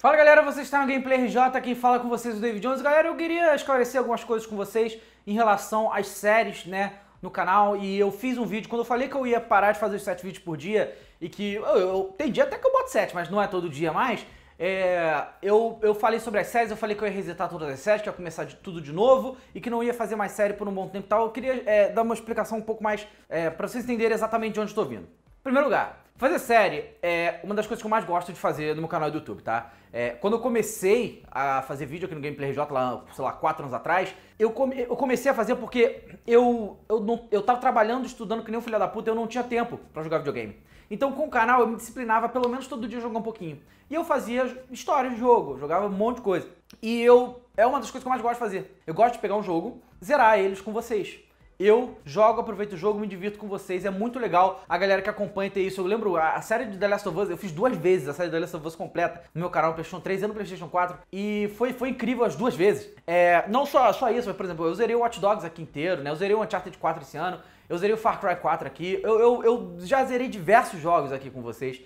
Fala galera, você está no Gameplay RJ, quem fala com vocês é o David Jones. Galera, eu queria esclarecer algumas coisas com vocês em relação às séries, né, no canal. E eu fiz um vídeo, quando eu falei que eu ia parar de fazer os 7 vídeos por dia, e que eu, eu, tem dia até que eu boto 7, mas não é todo dia mais, é, eu, eu falei sobre as séries, eu falei que eu ia resetar todas as séries, que ia começar de, tudo de novo e que não ia fazer mais série por um bom tempo e tal. Eu queria é, dar uma explicação um pouco mais é, para vocês entenderem exatamente de onde estou vindo primeiro lugar, fazer série é uma das coisas que eu mais gosto de fazer no meu canal do YouTube, tá? É, quando eu comecei a fazer vídeo aqui no Gameplay RJ, lá, sei lá, 4 anos atrás, eu, come, eu comecei a fazer porque eu, eu, não, eu tava trabalhando, estudando que nem um filho da puta, eu não tinha tempo para jogar videogame. Então, com o canal, eu me disciplinava pelo menos todo dia jogar um pouquinho. E eu fazia histórias de jogo, jogava um monte de coisa. E eu. É uma das coisas que eu mais gosto de fazer. Eu gosto de pegar um jogo, zerar eles com vocês. Eu jogo, aproveito o jogo, me divirto com vocês. É muito legal a galera que acompanha ter isso. Eu lembro a série de The Last of Us, eu fiz duas vezes a série de The Last of Us completa no meu canal, no PlayStation 3 e no PlayStation 4. E foi, foi incrível as duas vezes. É, não só, só isso, mas por exemplo, eu zerei o Watch Dogs aqui inteiro, né? Eu zerei o Uncharted 4 esse ano. Eu zerei o Far Cry 4 aqui. Eu, eu, eu, já zerei diversos jogos aqui com vocês.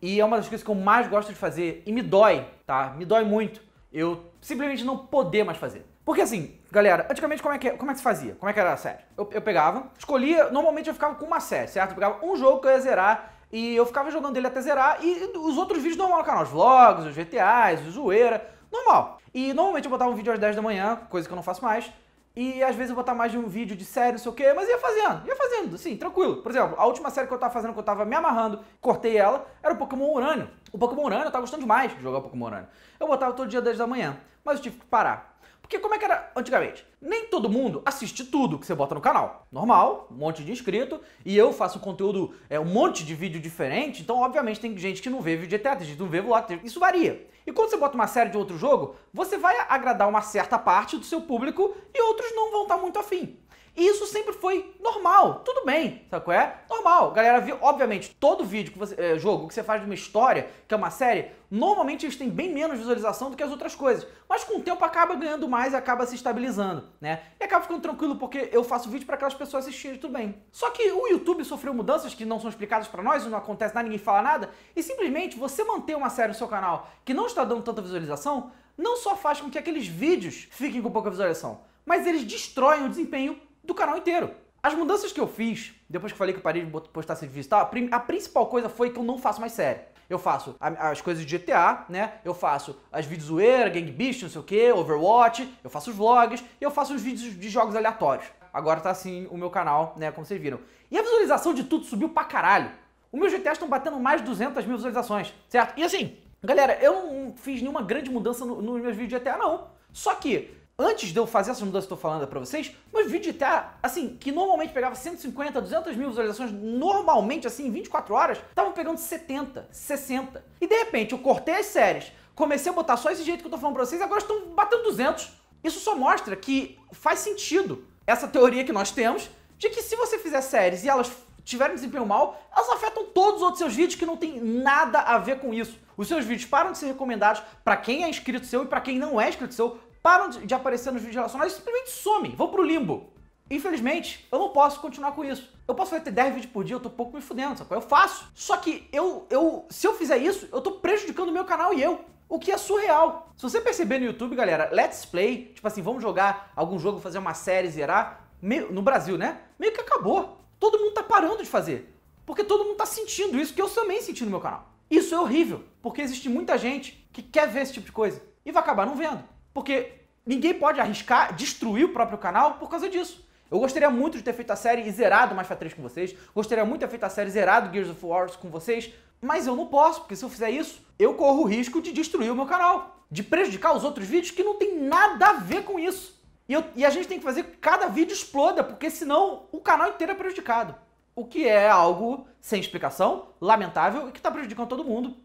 E é uma das coisas que eu mais gosto de fazer. E me dói, tá? Me dói muito. Eu simplesmente não poder mais fazer. Porque assim, galera, antigamente como é que, como é que se fazia? Como é que era a série? Eu, eu pegava, escolhia, normalmente eu ficava com uma série, certo? Eu pegava um jogo que eu ia zerar e eu ficava jogando ele até zerar e os outros vídeos normal no canal, os vlogs, os GTAs, os zoeira, normal. E normalmente eu botava um vídeo às 10 da manhã, coisa que eu não faço mais, e às vezes eu botava mais de um vídeo de série, não sei o quê, mas ia fazendo, ia fazendo, sim tranquilo. Por exemplo, a última série que eu tava fazendo, que eu tava me amarrando, cortei ela, era o Pokémon Urânio. O Pokémon Urânio, eu tava gostando demais de jogar o Pokémon Urânio. Eu botava todo dia às 10 da manhã, mas eu tive que parar. Porque como é que era antigamente? Nem todo mundo assiste tudo que você bota no canal. Normal, um monte de inscrito, e eu faço conteúdo, é, um monte de vídeo diferente, então obviamente tem gente que não vê vídeo de tem gente não vê vlog, isso varia. E quando você bota uma série de outro jogo, você vai agradar uma certa parte do seu público e outros não vão estar tá muito afim isso sempre foi normal, tudo bem, sabe qual é? Normal. Galera, viu, obviamente, todo vídeo que você. É, jogo que você faz de uma história, que é uma série, normalmente eles têm bem menos visualização do que as outras coisas. Mas com o tempo acaba ganhando mais e acaba se estabilizando, né? E acaba ficando tranquilo porque eu faço vídeo para aquelas pessoas assistirem, tudo bem. Só que o YouTube sofreu mudanças que não são explicadas para nós, não acontece nada, ninguém fala nada, e simplesmente você manter uma série no seu canal que não está dando tanta visualização, não só faz com que aqueles vídeos fiquem com pouca visualização, mas eles destroem o desempenho do canal inteiro. As mudanças que eu fiz, depois que falei que eu parei de postar esse vídeo, e tal, a principal coisa foi que eu não faço mais série. Eu faço as coisas de GTA, né? Eu faço as vídeos zoeira, Gang Beast, não sei o que, Overwatch, eu faço os vlogs, e eu faço os vídeos de jogos aleatórios. Agora tá assim o meu canal, né? Como vocês viram. E a visualização de tudo subiu pra caralho. Os meus GTA estão batendo mais de 200 mil visualizações, certo? E assim, galera, eu não fiz nenhuma grande mudança nos no meus vídeos de GTA, não. Só que antes de eu fazer essas mudanças que eu tô falando pra vocês, meus vídeos, tá, assim, que normalmente pegava 150, 200 mil visualizações, normalmente, assim, em 24 horas, estavam pegando 70, 60. E de repente eu cortei as séries, comecei a botar só esse jeito que eu tô falando pra vocês, agora estão batendo 200. Isso só mostra que faz sentido essa teoria que nós temos de que se você fizer séries e elas tiverem desempenho mal, elas afetam todos os outros seus vídeos que não tem nada a ver com isso. Os seus vídeos param de ser recomendados para quem é inscrito seu e para quem não é inscrito seu, param de aparecer nos vídeos relacionados e simplesmente somem, vão pro limbo. Infelizmente, eu não posso continuar com isso. Eu posso fazer 10 vídeos por dia, eu tô pouco me fudendo, sabe? É? Eu faço. Só que eu, eu, se eu fizer isso, eu tô prejudicando o meu canal e eu. O que é surreal. Se você perceber no YouTube, galera, let's play, tipo assim, vamos jogar algum jogo, fazer uma série, zerar, meio, no Brasil, né? Meio que acabou. Todo mundo tá parando de fazer. Porque todo mundo tá sentindo isso que eu também senti no meu canal. Isso é horrível, porque existe muita gente que quer ver esse tipo de coisa e vai acabar não vendo. Porque ninguém pode arriscar destruir o próprio canal por causa disso. Eu gostaria muito de ter feito a série e zerado mais Fat 3 com vocês. Gostaria muito de ter feito a série zerado Gears of War com vocês. Mas eu não posso, porque se eu fizer isso, eu corro o risco de destruir o meu canal. De prejudicar os outros vídeos que não tem nada a ver com isso. E, eu, e a gente tem que fazer que cada vídeo exploda, porque senão o canal inteiro é prejudicado. O que é algo sem explicação, lamentável e que está prejudicando todo mundo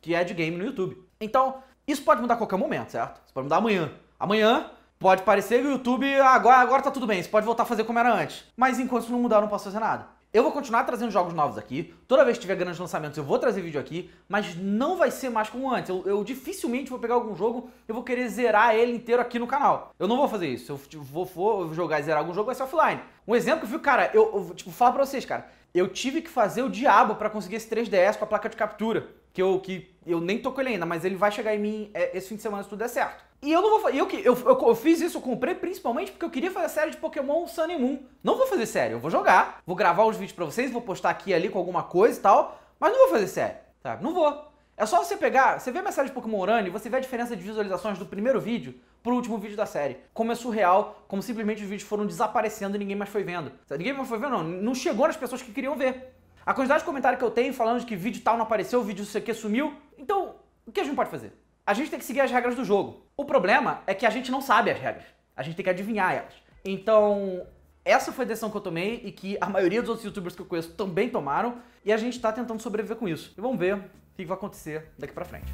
que é de game no YouTube. Então, isso pode mudar a qualquer momento, certo? Isso pode mudar amanhã. Amanhã pode parecer que o YouTube agora, agora tá tudo bem, você pode voltar a fazer como era antes. Mas enquanto isso não mudar, eu não posso fazer nada. Eu vou continuar trazendo jogos novos aqui. Toda vez que tiver grandes lançamentos, eu vou trazer vídeo aqui, mas não vai ser mais como antes. Eu, eu dificilmente vou pegar algum jogo, e vou querer zerar ele inteiro aqui no canal. Eu não vou fazer isso. Se eu tipo, vou, for, jogar e zerar algum jogo, vai ser offline. Um exemplo que eu vi cara, eu, eu tipo, falo pra vocês, cara, eu tive que fazer o diabo para conseguir esse 3DS com a placa de captura. Que eu, que eu nem tô com ele ainda, mas ele vai chegar em mim é, esse fim de semana se tudo der certo. E eu não vou eu, eu, eu, eu fiz isso, eu comprei principalmente porque eu queria fazer a série de Pokémon Sun e Moon. Não vou fazer série, eu vou jogar, vou gravar os vídeos para vocês, vou postar aqui ali com alguma coisa e tal, mas não vou fazer série, sabe? Não vou. É só você pegar, você vê a mensagem de Pokémon Urânio, você vê a diferença de visualizações do primeiro vídeo pro último vídeo da série. Como é surreal, como simplesmente os vídeos foram desaparecendo e ninguém mais foi vendo. Ninguém mais foi vendo, não. Não chegou nas pessoas que queriam ver. A quantidade de comentário que eu tenho falando de que vídeo tal não apareceu, vídeo isso aqui sumiu. Então, o que a gente pode fazer? A gente tem que seguir as regras do jogo. O problema é que a gente não sabe as regras. A gente tem que adivinhar elas. Então, essa foi a decisão que eu tomei e que a maioria dos outros youtubers que eu conheço também tomaram. E a gente tá tentando sobreviver com isso. E vamos ver que vai acontecer daqui para frente.